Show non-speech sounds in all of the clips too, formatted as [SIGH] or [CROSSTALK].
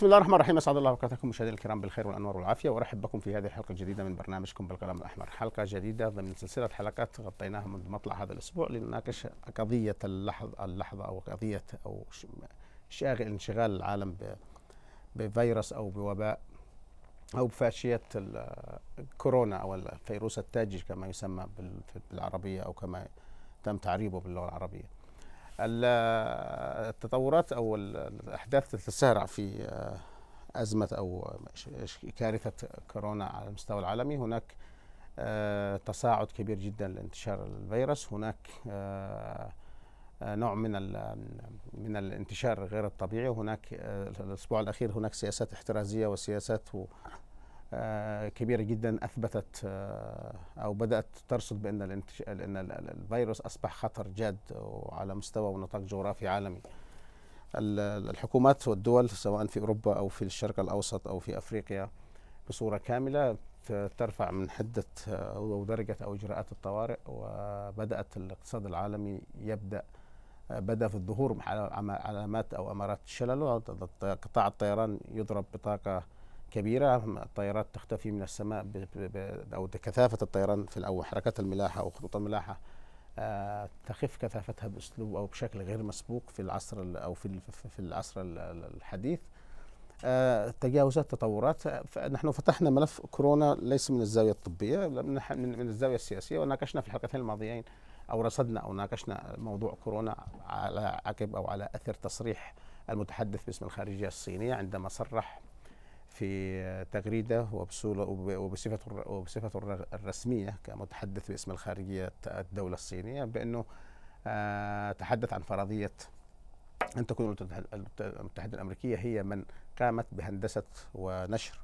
بسم الله الرحمن الرحيم اسعد الله اوقاتكم مشاهدينا الكرام بالخير والانوار والعافيه وارحب بكم في هذه الحلقه الجديده من برنامجكم بالقلم الاحمر حلقه جديده ضمن سلسله حلقات غطيناها منذ مطلع هذا الاسبوع لنناقش قضيه اللحظه اللحظه او قضيه او شاغل انشغال العالم بفيروس او بوباء او بفاشيه الكورونا او الفيروس التاجي كما يسمى بالعربيه او كما تم تعريبه باللغه العربيه التطورات او الاحداث تتسارع في آه، ازمه او كارثه كورونا على المستوى العالمي هناك آه، تصاعد كبير جدا لانتشار الفيروس هناك آه، نوع من من الانتشار غير الطبيعي وهناك الاسبوع الاخير هناك سياسات احترازيه وسياسات آه، كبيره جدا اثبتت آه، او بدات ترصد بان ان الفيروس اصبح خطر جاد على مستوى ونطاق جغرافي عالمي. الحكومات والدول سواء في اوروبا او في الشرق الاوسط او في افريقيا بصوره كامله ترفع من حده او آه، درجه او اجراءات الطوارئ وبدات الاقتصاد العالمي يبدا بدا في الظهور علامات او امارات الشلل قطاع الطيران يضرب بطاقه كبيرة الطيارات تختفي من السماء بـ بـ أو كثافة الطيران في الأول حركات الملاحة أو خطوط الملاحة آه تخف كثافتها بأسلوب أو بشكل غير مسبوق في العصر أو في في العصر الحديث آه تطورات نحن فتحنا ملف كورونا ليس من الزاوية الطبية من, من الزاوية السياسية وناقشنا في الحلقتين الماضيين أو رصدنا أو ناقشنا موضوع كورونا على عقب أو على أثر تصريح المتحدث باسم الخارجية الصينية عندما صرح في تغريده وبصوله وبصفته وبصفته الرسميه كمتحدث باسم الخارجيه الدوله الصينيه بانه آه، تحدث عن فرضيه أن تكون الولايات المتحدة الأمريكية هي من قامت بهندسة ونشر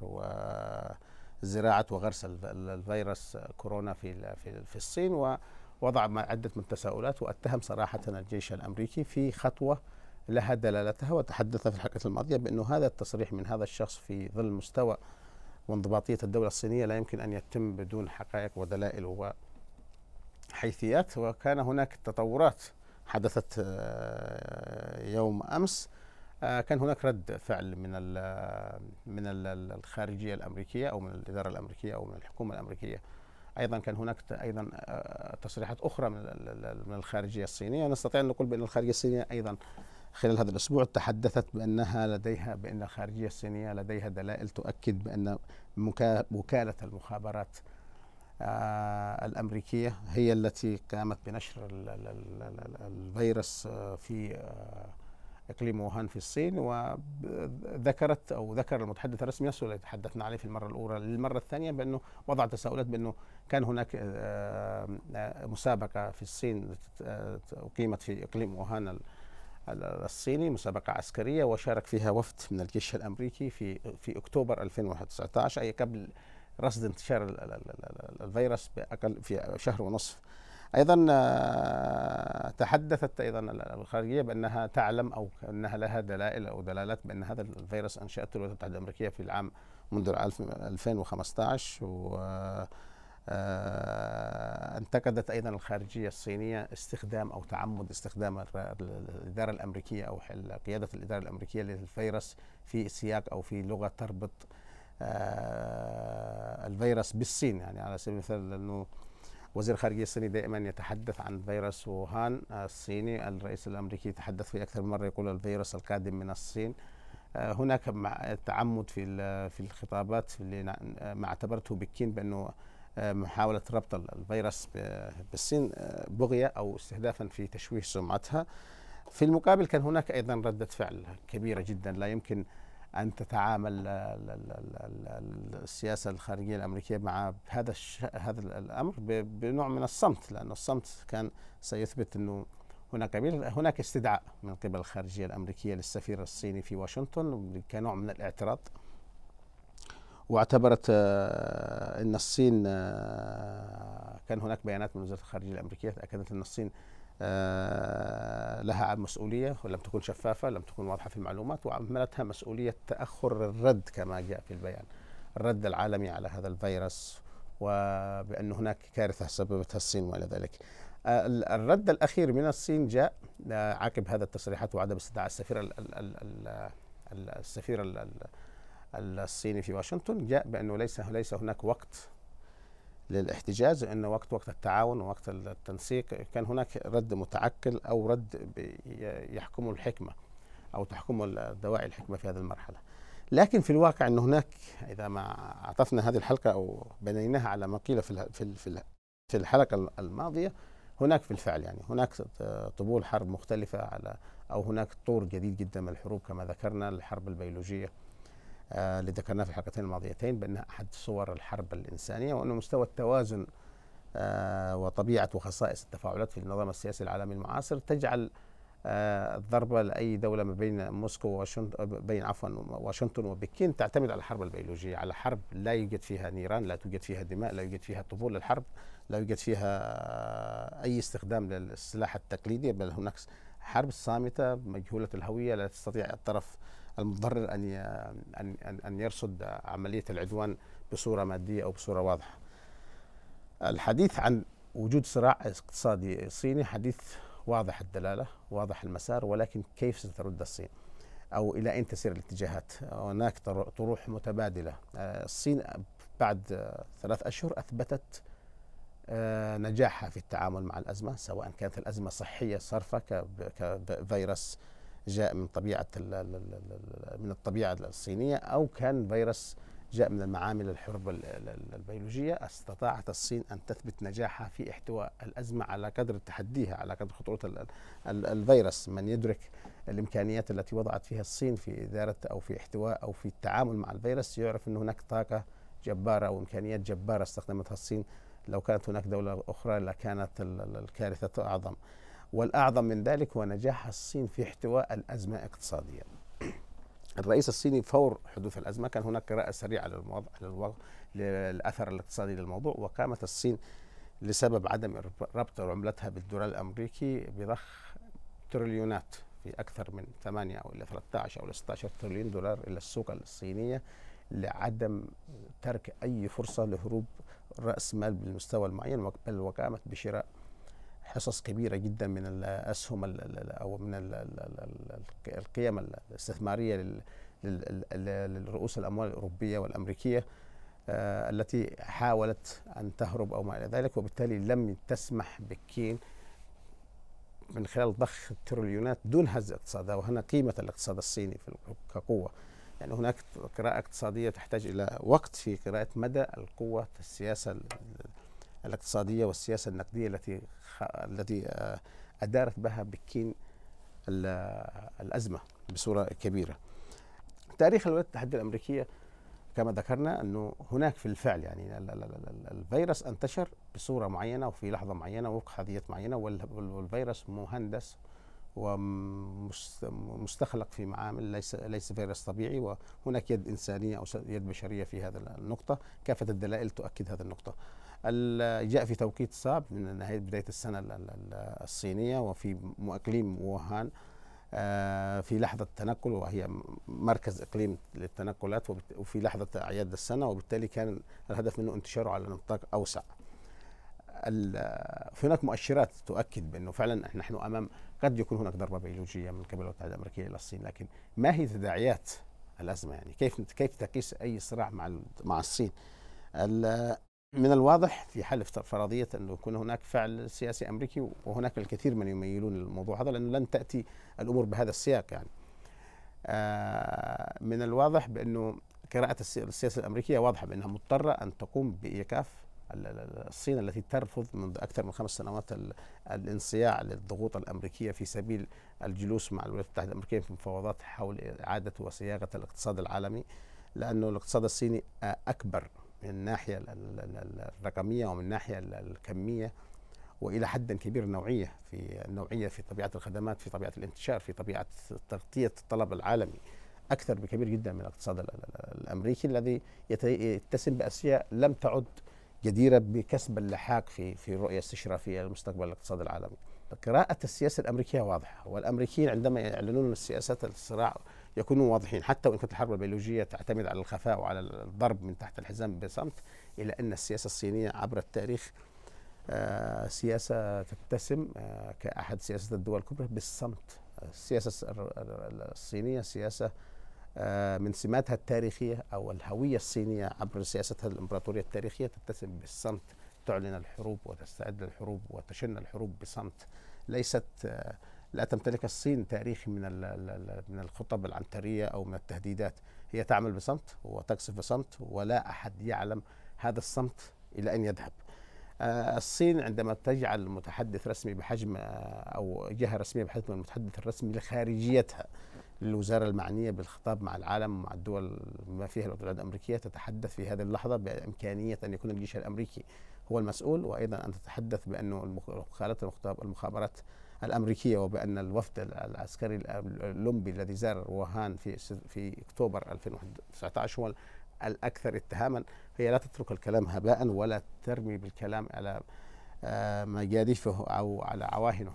وزراعة وغرس الفيروس كورونا في في الصين ووضع عدة من التساؤلات واتهم صراحة الجيش الأمريكي في خطوة لها دلالتها وتحدثت في الحلقة الماضية بأنه هذا التصريح من هذا الشخص في ظل مستوى وانضباطية الدولة الصينية لا يمكن أن يتم بدون حقائق ودلائل وحيثيات وكان هناك تطورات حدثت آه، يوم أمس آه، كان هناك رد فعل من من الخارجيه الامريكيه او من الاداره الامريكيه او من الحكومه الامريكيه ايضا كان هناك ايضا آه، تصريحات اخرى من من الخارجيه الصينيه نستطيع ان نقول بان الخارجيه الصينيه ايضا خلال هذا الأسبوع تحدثت بأنها لديها بأن الخارجية الصينية لديها دلائل تؤكد بأن وكالة المخابرات آه، الأمريكية هي التي قامت بنشر الفيروس آه، في آه، إقليم ووهان في الصين وذكرت أو ذكر المتحدث الرسمي نفسه الذي تحدثنا عليه في المرة الأولى للمرة الثانية بأنه وضع تساؤلات بأنه كان هناك مسابقة في الصين أقيمت في إقليم ووهان الصيني مسابقة عسكرية وشارك فيها وفد من الجيش الأمريكي في في أكتوبر 2019 أي قبل رصد انتشار الفيروس بأقل في شهر ونصف أيضا آه، تحدثت أيضا الخارجية بأنها تعلم أو أنها لها دلائل أو دلالات بأن هذا الفيروس أنشأته الولايات المتحدة الأمريكية في العام منذ 2015 و آه، آه، انتقدت ايضا الخارجيه الصينيه استخدام او تعمد استخدام الاداره الامريكيه او قياده الاداره الامريكيه للفيروس في سياق او في لغه تربط آه، الفيروس بالصين يعني على سبيل المثال انه وزير الخارجية الصيني دائما يتحدث عن فيروس ووهان الصيني الرئيس الأمريكي يتحدث في أكثر من مرة يقول الفيروس القادم من الصين آه، هناك تعمد في في الخطابات اللي ما اعتبرته بكين بأنه محاولة ربط الفيروس بالصين آه، بغية أو استهدافا في تشويه سمعتها في المقابل كان هناك أيضا ردة فعل كبيرة جدا لا يمكن أن تتعامل السياسة الخارجية الأمريكية مع هذا هذا الأمر بنوع من الصمت لأن الصمت كان سيثبت أنه هناك هناك استدعاء من قبل الخارجية الأمريكية للسفير الصيني في واشنطن كنوع من الاعتراض واعتبرت آه، ان الصين آه، كان هناك بيانات من وزاره الخارجيه الامريكيه تاكدت ان الصين آه، لها مسؤوليه ولم تكن شفافه لم تكن واضحه في المعلومات وعملتها مسؤوليه تاخر الرد كما جاء في البيان الرد العالمي على هذا الفيروس وبان هناك كارثه سببتها الصين والى ذلك الرد الاخير من الصين جاء عقب هذا التصريحات وعدم استدعاء السفير السفير الصيني في واشنطن جاء بانه ليس ليس هناك وقت للاحتجاز ان وقت وقت التعاون ووقت التنسيق كان هناك رد متعكل او رد يحكمه الحكمه او تحكمه الدواعي الحكمه في هذه المرحله لكن في الواقع ان هناك اذا ما عطفنا هذه الحلقه او بنيناها على ما قيل في في في الحلقه الماضيه هناك في الفعل يعني هناك طبول حرب مختلفه على او هناك طور جديد جدا من الحروب كما ذكرنا الحرب البيولوجيه آه، اللي ذكرناه في الحلقتين الماضيتين بأنها أحد صور الحرب الإنسانية وأنه مستوى التوازن آه، وطبيعة وخصائص التفاعلات في النظام السياسي العالمي المعاصر تجعل آه، الضربة لأي دولة ما بين موسكو وواشنطن بين عفوا واشنطن وبكين تعتمد على الحرب البيولوجية على حرب لا يوجد فيها نيران لا توجد فيها دماء لا يوجد فيها طبول الحرب لا يوجد فيها أي استخدام للسلاح التقليدي بل هناك حرب صامتة مجهولة الهوية لا تستطيع الطرف المتضرر ان ان ان يرصد عمليه العدوان بصوره ماديه او بصوره واضحه. الحديث عن وجود صراع اقتصادي صيني حديث واضح الدلاله، واضح المسار ولكن كيف سترد الصين؟ او الى اين تسير الاتجاهات؟ هناك طروح متبادله، آه، الصين بعد ثلاث اشهر اثبتت آه، نجاحها في التعامل مع الازمه سواء كانت الازمه صحيه صرفه كفيروس جاء من طبيعه من الطبيعه الصينيه او كان فيروس جاء من المعامل الحرب البيولوجيه استطاعت الصين ان تثبت نجاحها في احتواء الازمه على قدر تحديها على قدر خطوره الفيروس من يدرك الامكانيات التي وضعت فيها الصين في اداره او في احتواء او في التعامل مع الفيروس يعرف ان هناك طاقه جباره وامكانيات جباره استخدمتها الصين لو كانت هناك دوله اخرى لكانت الكارثه اعظم والأعظم من ذلك هو نجاح الصين في احتواء الأزمة اقتصاديا الرئيس الصيني فور حدوث الأزمة كان هناك قراءة سريعة للأثر الاقتصادي للموضوع وقامت الصين لسبب عدم ربط عملتها بالدولار الأمريكي بضخ تريليونات في أكثر من 8 أو إلى 13 أو إلى 16 تريليون دولار إلى السوق الصينية لعدم ترك أي فرصة لهروب رأس مال بالمستوى المعين بل وقامت بشراء حصص كبيره جدا من الاسهم او من القيم الاستثماريه لرؤوس الاموال الاوروبيه والامريكيه آه، التي حاولت ان تهرب او ما الى ذلك وبالتالي لم تسمح بكين من خلال ضخ التريليونات دون هز اقتصادها وهنا قيمه الاقتصاد الصيني كقوه يعني هناك قراءة اقتصادية تحتاج إلى وقت في قراءة مدى القوة السياسة الاقتصاديه والسياسه النقديه التي التي آه، ادارت بها بكين الازمه بصوره كبيره. تاريخ الولايات المتحده الامريكيه كما ذكرنا انه هناك في الفعل يعني الفيروس انتشر بصوره معينه وفي لحظه معينه ووقع حظيات معينه والفيروس مهندس ومستخلق في معامل ليس ليس فيروس طبيعي وهناك يد انسانيه او يد بشريه في هذا النقطه كافه الدلائل تؤكد هذه النقطه جاء في توقيت صعب من نهايه بدايه السنه الصينيه وفي اقليم ووهان آه، في لحظة تنقل وهي مركز إقليم للتنقلات وفي لحظة أعياد السنة وبالتالي كان الهدف منه انتشاره على نطاق أوسع هناك مؤشرات تؤكد بأنه فعلا نحن أمام قد يكون هناك ضربة بيولوجية من قبل الولايات المتحدة الأمريكية إلى الصين لكن ما هي تداعيات الأزمة يعني كيف كيف تقيس أي صراع مع مع الصين من الواضح في حال فرضية أن يكون هناك فعل سياسي أمريكي وهناك الكثير من يميلون الموضوع هذا لأنه لن تأتي الأمور بهذا السياق يعني آه، من الواضح بأنه قراءة السياسة الأمريكية واضحة بأنها مضطرة أن تقوم بإيقاف الصين التي ترفض منذ أكثر من خمس سنوات الانصياع للضغوط الأمريكية في سبيل الجلوس مع الولايات المتحدة الأمريكية في مفاوضات حول إعادة وصياغة الاقتصاد العالمي لأنه الاقتصاد الصيني أكبر من الناحيه الرقميه ومن الناحيه الكميه والى حد كبير نوعيه في النوعيه في طبيعه الخدمات في طبيعه الانتشار في طبيعه تغطيه الطلب العالمي اكثر بكبير جدا من الاقتصاد الامريكي الذي يتسم باشياء لم تعد جديره بكسب اللحاق في في رؤيه استشرافيه لمستقبل الاقتصاد العالمي. قراءه السياسه الامريكيه واضحه والامريكيين عندما يعلنون السياسات الصراع يكونوا واضحين حتى وان كانت الحرب البيولوجيه تعتمد على الخفاء وعلى الضرب من تحت الحزام بصمت الا ان السياسه الصينيه عبر التاريخ آه، سياسه تتسم آه، كاحد سياسات الدول الكبرى بالصمت السياسه الصينيه سياسه آه، من سماتها التاريخيه او الهويه الصينيه عبر سياستها الامبراطوريه التاريخيه تتسم بالصمت تعلن الحروب وتستعد للحروب وتشن الحروب بصمت ليست لا تمتلك الصين تاريخ من من الخطب العنتريه او من التهديدات هي تعمل بصمت وتقصف بصمت ولا احد يعلم هذا الصمت الى ان يذهب آه، الصين عندما تجعل متحدث رسمي بحجم آه، او جهه رسميه بحجم المتحدث الرسمي لخارجيتها للوزاره المعنيه بالخطاب مع العالم ومع الدول بما فيها الولايات الامريكيه تتحدث في هذه اللحظه بامكانيه ان يكون الجيش الامريكي هو المسؤول وايضا ان تتحدث بانه المخابرات الأمريكية وبأن الوفد العسكري الأولمبي الذي زار ووهان في في أكتوبر 2019 هو الأكثر اتهاما هي لا تترك الكلام هباء ولا ترمي بالكلام على آه، مجاديفه أو على عواهنه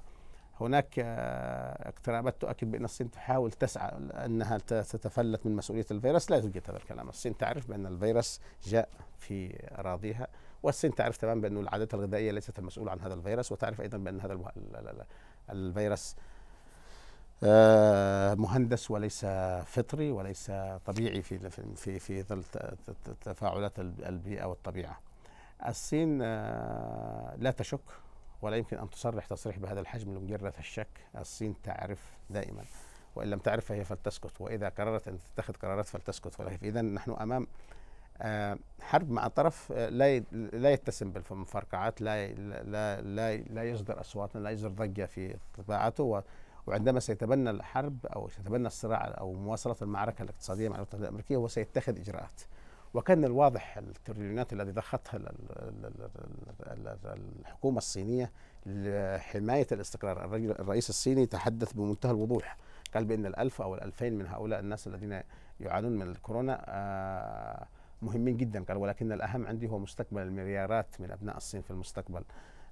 هناك آه، اقترابات تؤكد بأن الصين تحاول تسعى أنها تتفلت من مسؤولية الفيروس لا يوجد هذا الكلام الصين تعرف بأن الفيروس جاء في أراضيها والصين تعرف تماما بأن العادات الغذائية ليست المسؤولة عن هذا الفيروس وتعرف أيضا بأن هذا الفيروس آه، مهندس وليس فطري وليس طبيعي في في في ظل تفاعلات البيئه والطبيعه. الصين آه، لا تشك ولا يمكن ان تصرح تصريح بهذا الحجم لمجرد الشك، الصين تعرف دائما وان لم تعرف فهي فلتسكت واذا قررت ان تتخذ قرارات فلتسكت اذا نحن امام آه، حرب مع طرف آه، لا لا يتسم بالمفرقعات لا لا لا لا يصدر اصواتا لا يصدر ضجه في طباعته وعندما سيتبنى الحرب او سيتبنى الصراع او مواصله المعركه الاقتصاديه مع الولايات المتحده الامريكيه هو سيتخذ اجراءات وكان الواضح التريليونات التي ضختها الحكومه الصينيه لحمايه الاستقرار الرئيس الصيني تحدث بمنتهى الوضوح قال بان الألف او الألفين من هؤلاء الناس الذين يعانون من الكورونا آه، مهمين جدا قال ولكن الأهم عندي هو مستقبل المليارات من أبناء الصين في المستقبل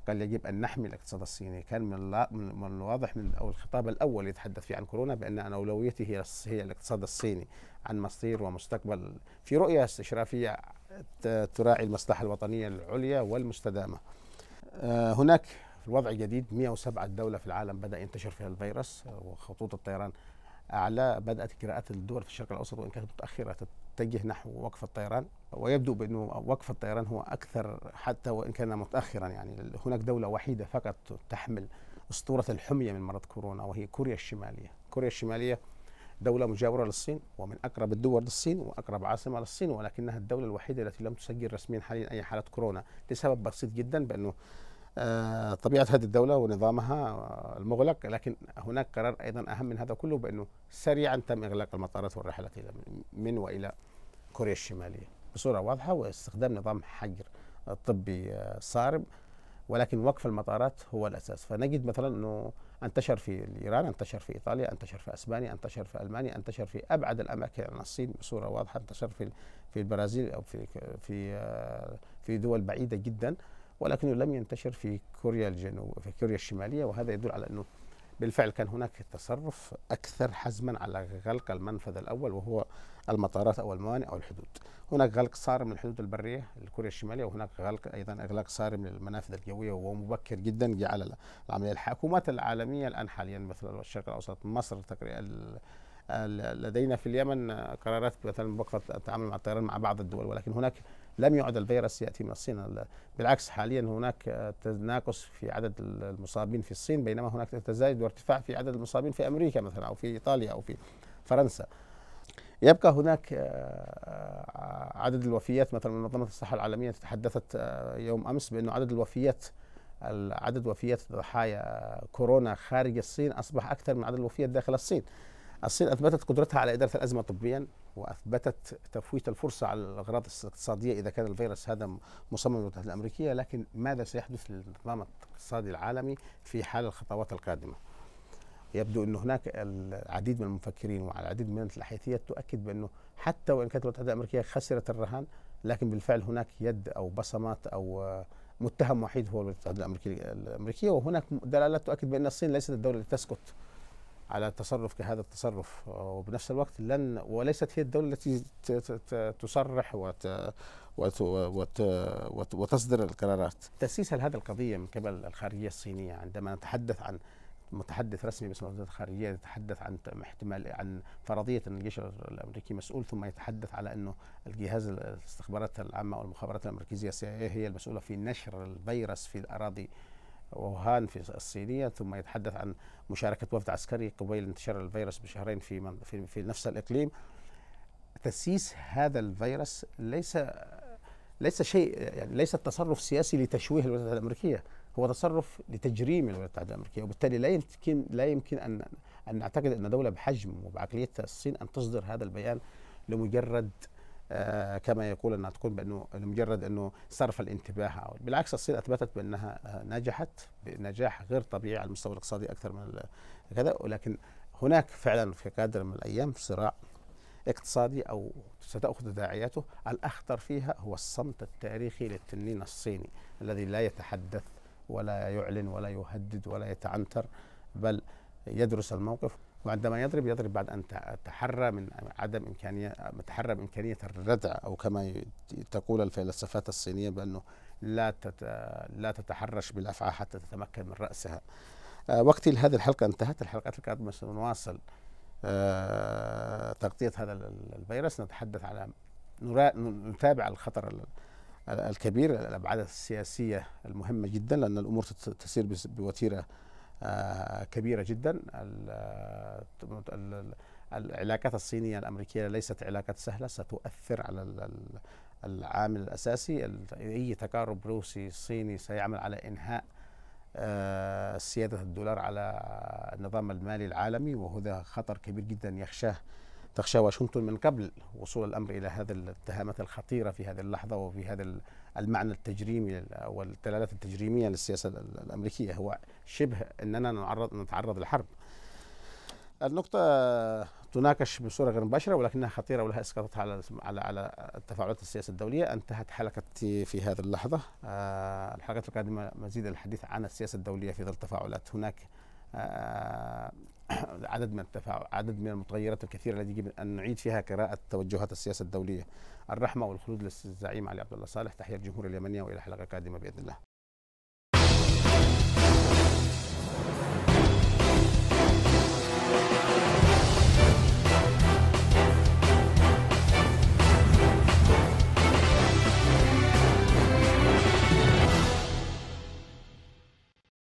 قال يجب أن نحمي الاقتصاد الصيني كان من, من الواضح من أو الخطاب الأول يتحدث فيه عن كورونا بأن أنا أولويته هي, هي الاقتصاد الصيني عن مصير ومستقبل في رؤية استشرافية تراعي المصلحة الوطنية العليا والمستدامة آه، هناك الوضع جديد 107 دولة في العالم بدأ ينتشر فيها الفيروس آه، وخطوط الطيران أعلى بدأت قراءات الدول في الشرق الأوسط وإن كانت متأخرة تتجه نحو وقف الطيران ويبدو بأنه وقف الطيران هو أكثر حتى وإن كان متأخرا يعني هناك دولة وحيدة فقط تحمل أسطورة الحمية من مرض كورونا وهي كوريا الشمالية كوريا الشمالية دولة مجاورة للصين ومن أقرب الدول للصين وأقرب عاصمة للصين ولكنها الدولة الوحيدة التي لم تسجل رسميا حاليا أي حالة كورونا لسبب بسيط جدا بأنه آه، طبيعة هذه الدولة ونظامها آه، المغلق لكن هناك قرار أيضا أهم من هذا كله بأنه سريعا تم إغلاق المطارات والرحلات من وإلى كوريا الشمالية بصورة واضحة واستخدام نظام حجر طبي آه، صارم ولكن وقف المطارات هو الأساس فنجد مثلا أنه انتشر في إيران انتشر في إيطاليا انتشر في أسبانيا انتشر في ألمانيا انتشر في أبعد الأماكن عن الصين بصورة واضحة انتشر في في البرازيل أو في في آه، في دول بعيدة جدا ولكنه لم ينتشر في كوريا الجنوب في كوريا الشمالية وهذا يدل على أنه بالفعل كان هناك تصرف أكثر حزما على غلق المنفذ الأول وهو المطارات أو الموانئ أو الحدود هناك غلق صارم للحدود البرية لكوريا الشمالية وهناك غلق أيضا إغلاق صارم للمنافذ الجوية وهو مبكر جدا جعل العملية الحكومات العالمية الآن حاليا مثل الشرق الأوسط مصر تقريبا لدينا في اليمن قرارات مثلا بوقف التعامل مع الطيران مع بعض الدول ولكن هناك لم يعد الفيروس ياتي من الصين بالعكس حاليا هناك تناقص في عدد المصابين في الصين بينما هناك تزايد وارتفاع في عدد المصابين في امريكا مثلا او في ايطاليا او في فرنسا يبقى هناك آه، آه، عدد الوفيات مثلا منظمة الصحة العالمية تحدثت آه، يوم أمس بأنه عدد الوفيات عدد وفيات ضحايا كورونا خارج الصين أصبح أكثر من عدد الوفيات داخل الصين الصين أثبتت قدرتها على إدارة الأزمة طبيا وأثبتت تفويت الفرصة على الأغراض الاقتصادية إذا كان الفيروس هذا مصمم الولايات الأمريكية لكن ماذا سيحدث للنظام الاقتصادي العالمي في حال الخطوات القادمة؟ يبدو أن هناك العديد من المفكرين والعديد من الحيثيات تؤكد بأنه حتى وإن كانت الولايات المتحدة الأمريكية خسرت الرهان لكن بالفعل هناك يد أو بصمات أو متهم وحيد هو الولايات المتحدة الأمريكية, وهناك دلالات تؤكد بأن الصين ليست الدولة التي تسكت على تصرف كهذا التصرف وبنفس الوقت لن وليست هي الدولة التي تصرح وت وت وت وت وتصدر القرارات تأسيس هذه القضية من قبل الخارجية الصينية عندما نتحدث عن متحدث رسمي باسم وزاره الخارجيه يتحدث عن احتمال عن فرضيه ان الجيش الامريكي مسؤول ثم يتحدث على انه الجهاز الاستخبارات العامه والمخابرات المركزيه سي إيه هي المسؤوله في نشر الفيروس في الاراضي ووهان في الصينيه ثم يتحدث عن مشاركه وفد عسكري قبيل انتشار الفيروس بشهرين في في, في نفس الاقليم تسييس هذا الفيروس ليس ليس شيء يعني ليس تصرف سياسي لتشويه الولايات المتحده الامريكيه هو تصرف لتجريم الولايات المتحده الامريكيه وبالتالي لا يمكن لا يمكن ان ان نعتقد ان دوله بحجم وبعقليه الصين ان تصدر هذا البيان لمجرد آه، كما يقول انها تكون بانه لمجرد انه صرف الانتباه او بالعكس الصين اثبتت بانها آه، نجحت بنجاح غير طبيعي على المستوى الاقتصادي اكثر من كذا ولكن هناك فعلا في قادر من الايام صراع اقتصادي او ستاخذ تداعياته الاخطر فيها هو الصمت التاريخي للتنين الصيني الذي لا يتحدث ولا يعلن ولا يهدد ولا يتعنتر بل يدرس الموقف وعندما يضرب يضرب بعد ان تحرى من عدم امكانيه تحرى من امكانيه الردع او كما تقول الفيلسوفات الصينيه بانه لا لا تتحرش بالافعى حتى تتمكن من راسها. آه، وقت هذه الحلقه انتهت، الحلقات القادمه سنواصل آه، تغطيه هذا الفيروس نتحدث على نتابع الخطر الكبير الأبعاد السياسية المهمة جدا لأن الأمور تسير بوتيرة آه، كبيرة جدا العلاقات الصينية الأمريكية ليست علاقات سهلة ستؤثر على العامل الأساسي أي تقارب روسي صيني سيعمل على إنهاء آه، سيادة الدولار على النظام المالي العالمي وهذا خطر كبير جدا يخشاه تخشى واشنطن من قبل وصول الامر الى هذه الاتهامات الخطيره في هذه اللحظه وفي هذا المعنى التجريمي او الدلالات التجريميه للسياسه الامريكيه هو شبه اننا نعرض نتعرض لحرب. النقطة تناقش بصورة غير مباشرة ولكنها خطيرة ولها اسقاطاتها على على على التفاعلات السياسية الدولية انتهت حلقتي في هذه اللحظة آه، الحلقات القادمة مزيد الحديث عن السياسة الدولية في ظل التفاعلات هناك آه، [CLEARS THROAT] عدد من التفاعل عدد من المتغيرات الكثيره التي يجب ان نعيد فيها قراءه توجهات السياسه الدوليه الرحمه والخلود للزعيم علي عبد الله صالح تحيه الجمهور اليمنيه والى حلقه قادمه باذن الله